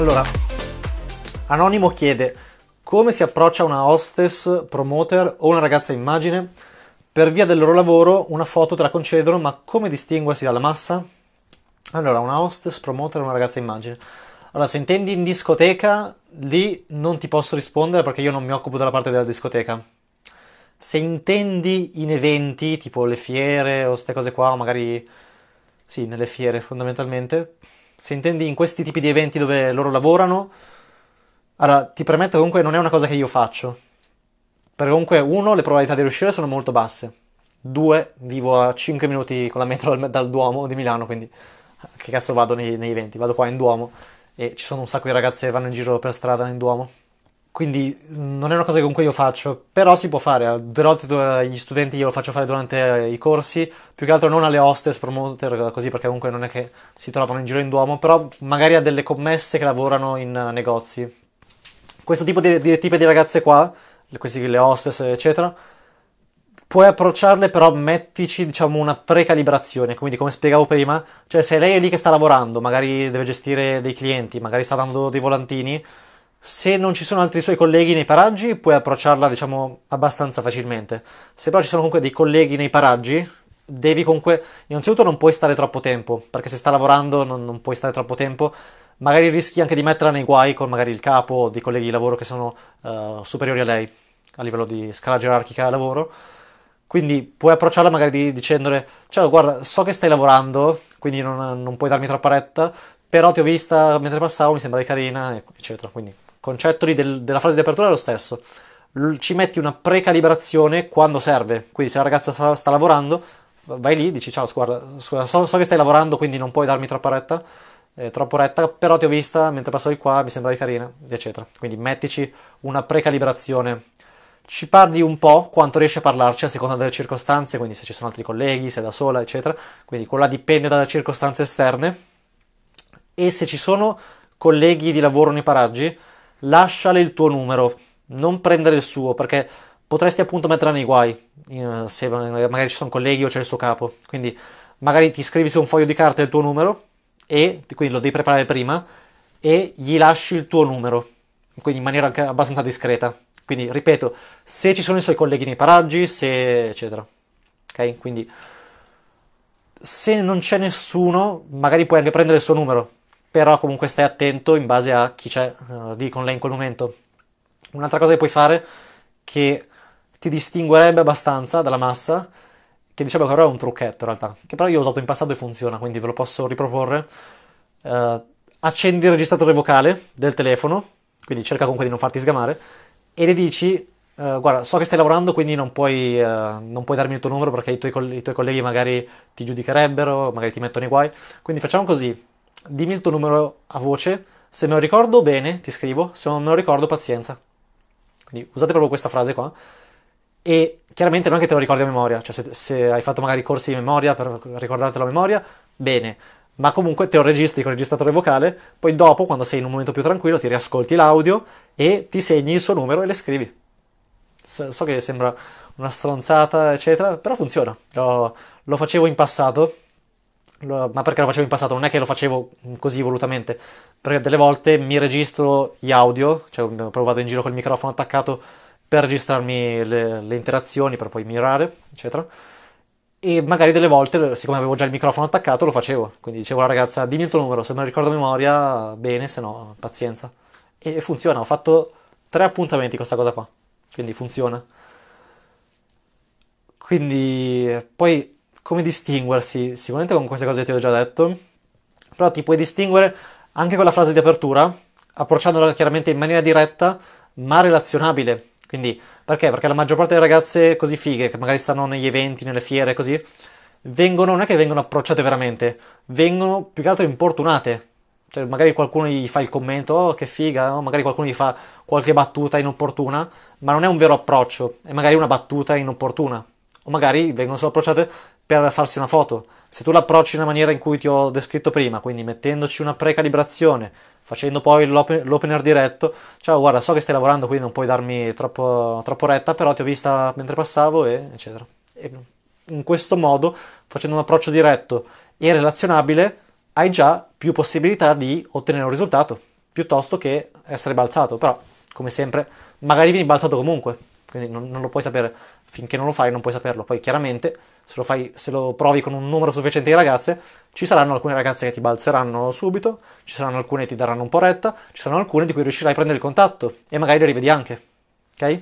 Allora, Anonimo chiede come si approccia una hostess, promoter o una ragazza immagine? Per via del loro lavoro una foto te la concedono, ma come distinguersi dalla massa? Allora, una hostess, promoter o una ragazza immagine? Allora, se intendi in discoteca, lì non ti posso rispondere perché io non mi occupo della parte della discoteca. Se intendi in eventi, tipo le fiere o queste cose qua, o magari... Sì, nelle fiere fondamentalmente, se intendi in questi tipi di eventi dove loro lavorano, allora ti permetto comunque non è una cosa che io faccio. Perché comunque uno, le probabilità di riuscire sono molto basse. Due, vivo a 5 minuti con la metro dal, Duomo di Milano, quindi che cazzo vado nei, nei eventi? Vado qua in Duomo e ci sono un sacco di ragazze che vanno in giro per strada in Duomo quindi mm, non è una cosa che comunque io faccio, però si può fare, delle volte gli studenti glielo faccio fare durante eh, i corsi, più che altro non alle hostess, promoter, così perché comunque non è che si trovano in giro in Duomo, però magari a delle commesse che lavorano in eh, negozi. Questo tipo di, di, tipo di ragazze qua, questi, le hostess eccetera, puoi approcciarle però mettici diciamo una precalibrazione, quindi come spiegavo prima, cioè se lei è lì che sta lavorando, magari deve gestire dei clienti, magari sta dando dei volantini, se non ci sono altri suoi colleghi nei paraggi, puoi approcciarla, diciamo, abbastanza facilmente. Se però ci sono comunque dei colleghi nei paraggi, devi comunque. Innanzitutto, non puoi stare troppo tempo, perché se sta lavorando non, non puoi stare troppo tempo. Magari rischi anche di metterla nei guai con magari il capo o dei colleghi di lavoro che sono uh, superiori a lei a livello di scala gerarchica al lavoro. Quindi puoi approcciarla magari dicendole: Ciao, guarda, so che stai lavorando, quindi non, non puoi darmi troppa retta, però ti ho vista mentre passavo, mi sembra carina, eccetera. Quindi concetto del, della frase di apertura è lo stesso. Ci metti una precalibrazione quando serve. Quindi se la ragazza sta, sta lavorando, vai lì, dici ciao, guarda, scusa, so, so, che stai lavorando, quindi non puoi darmi troppa retta, eh, troppo retta, però ti ho vista mentre passavi qua, mi sembravi carina, eccetera. Quindi mettici una precalibrazione. Ci parli un po' quanto riesci a parlarci a seconda delle circostanze, quindi se ci sono altri colleghi, se è da sola, eccetera. Quindi quella dipende dalle circostanze esterne. E se ci sono colleghi di lavoro nei paraggi, lasciale il tuo numero, non prendere il suo perché potresti appunto metterla nei guai eh, se magari ci sono colleghi o c'è il suo capo. Quindi magari ti scrivi su un foglio di carta il tuo numero e quindi lo devi preparare prima e gli lasci il tuo numero, quindi in maniera anche abbastanza discreta. Quindi ripeto, se ci sono i suoi colleghi nei paraggi, se eccetera. Ok? Quindi se non c'è nessuno, magari puoi anche prendere il suo numero, però comunque stai attento in base a chi c'è uh, lì con lei in quel momento. Un'altra cosa che puoi fare che ti distinguerebbe abbastanza dalla massa, che dicevo che ora è un trucchetto in realtà, che però io ho usato in passato e funziona, quindi ve lo posso riproporre. Uh, accendi il registratore vocale del telefono, quindi cerca comunque di non farti sgamare, e le dici Uh, guarda, so che stai lavorando, quindi non puoi, uh, non puoi darmi il tuo numero perché i tuoi, coll- i tuoi, colleghi magari ti giudicherebbero, magari ti mettono i guai. Quindi facciamo così: dimmi il tuo numero a voce, se me lo ricordo bene ti scrivo, se non me lo ricordo pazienza. Quindi usate proprio questa frase qua. E chiaramente non è che te lo ricordi a memoria, cioè se, se hai fatto magari corsi di memoria per ricordartelo a memoria, bene, ma comunque te lo registri con il registratore vocale, poi dopo, quando sei in un momento più tranquillo, ti riascolti l'audio e ti segni il suo numero e le scrivi. So che sembra una stronzata, eccetera, però funziona. Lo, lo facevo in passato lo, ma perché lo facevo in passato, non è che lo facevo mm, così volutamente, perché delle volte mi registro gli audio, cioè proprio vado in giro col microfono attaccato per registrarmi le, le interazioni, per poi mirare, eccetera. E magari delle volte, siccome avevo già il microfono attaccato, lo facevo. Quindi dicevo alla ragazza, dimmi il tuo numero, se me lo ricordo a memoria, bene, se no, pazienza. E funziona, ho fatto tre appuntamenti con questa cosa qua, quindi funziona. Quindi poi come distinguersi? Sicuramente con queste cose che ti ho già detto, però ti puoi distinguere anche con la frase di apertura, approcciandola chiaramente in maniera diretta, ma relazionabile. Quindi, perché? Perché la maggior parte delle ragazze così fighe, che magari stanno negli eventi, nelle fiere, così, vengono, non è che vengono approcciate veramente, vengono più che altro importunate. Cioè, magari qualcuno gli fa il commento, oh che figa, o magari qualcuno gli fa qualche battuta inopportuna, ma non è un vero approccio, è magari una battuta inopportuna. O magari vengono solo approcciate per farsi una foto. Se tu l'approcci nella maniera in cui ti ho descritto prima, quindi mettendoci una precalibrazione, facendo poi l'opener diretto, ciao guarda so che stai lavorando quindi non puoi darmi troppo, troppo retta, però ti ho vista mentre passavo e eccetera. E in questo modo, facendo un approccio diretto e relazionabile, hai già più possibilità di ottenere un risultato, piuttosto che essere balzato, però come sempre magari vieni balzato comunque, quindi non, non lo puoi sapere, finché non lo fai non puoi saperlo, poi chiaramente se lo, fai, se lo provi con un numero sufficiente di ragazze, ci saranno alcune ragazze che ti balzeranno subito, ci saranno alcune che ti daranno un po' retta, ci saranno alcune di cui riuscirai a prendere il contatto e magari le rivedi anche. Ok?